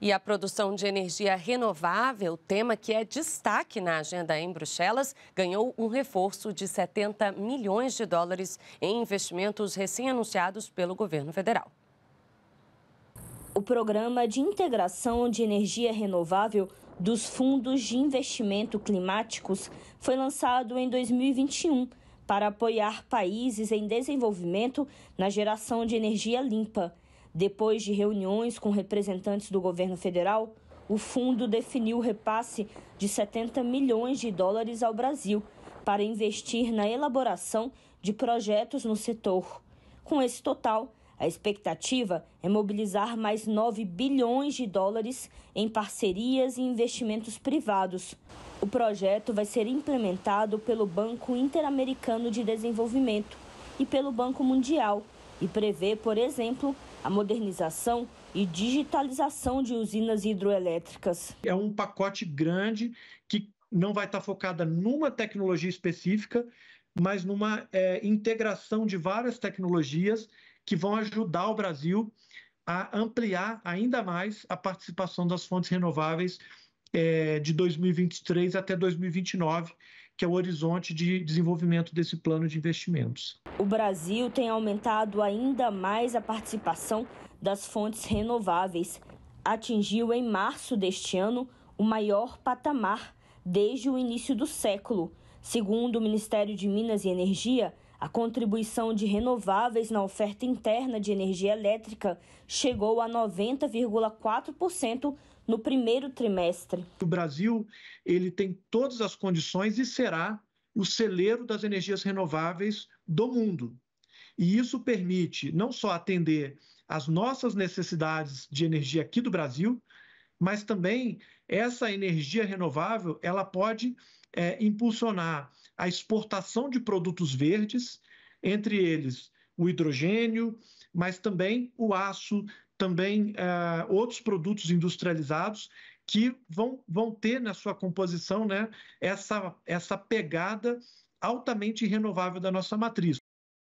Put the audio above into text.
e a produção de energia renovável, tema que é destaque na agenda em Bruxelas, ganhou um reforço de 70 milhões de dólares em investimentos recém-anunciados pelo governo federal. O Programa de Integração de Energia Renovável dos Fundos de Investimento Climáticos foi lançado em 2021 para apoiar países em desenvolvimento na geração de energia limpa. Depois de reuniões com representantes do governo federal, o fundo definiu o repasse de 70 milhões de dólares ao Brasil para investir na elaboração de projetos no setor. Com esse total, a expectativa é mobilizar mais 9 bilhões de dólares em parcerias e investimentos privados. O projeto vai ser implementado pelo Banco Interamericano de Desenvolvimento e pelo Banco Mundial e prevê, por exemplo, a modernização e digitalização de usinas hidroelétricas. É um pacote grande que não vai estar focada numa tecnologia específica, mas numa é, integração de várias tecnologias que vão ajudar o Brasil a ampliar ainda mais a participação das fontes renováveis é, de 2023 até 2029 que é o horizonte de desenvolvimento desse plano de investimentos. O Brasil tem aumentado ainda mais a participação das fontes renováveis. Atingiu em março deste ano o maior patamar desde o início do século. Segundo o Ministério de Minas e Energia, a contribuição de renováveis na oferta interna de energia elétrica chegou a 90,4% no primeiro trimestre. O Brasil ele tem todas as condições e será o celeiro das energias renováveis do mundo. E isso permite não só atender às nossas necessidades de energia aqui do Brasil, mas também essa energia renovável ela pode é, impulsionar a exportação de produtos verdes, entre eles o hidrogênio, mas também o aço, também eh, outros produtos industrializados que vão, vão ter na sua composição né, essa, essa pegada altamente renovável da nossa matriz.